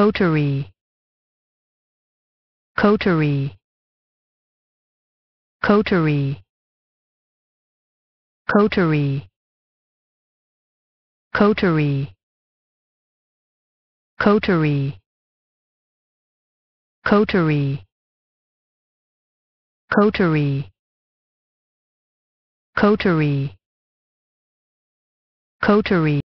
coterie coterie coterie coterie coterie coterie coterie coterie coterie coterie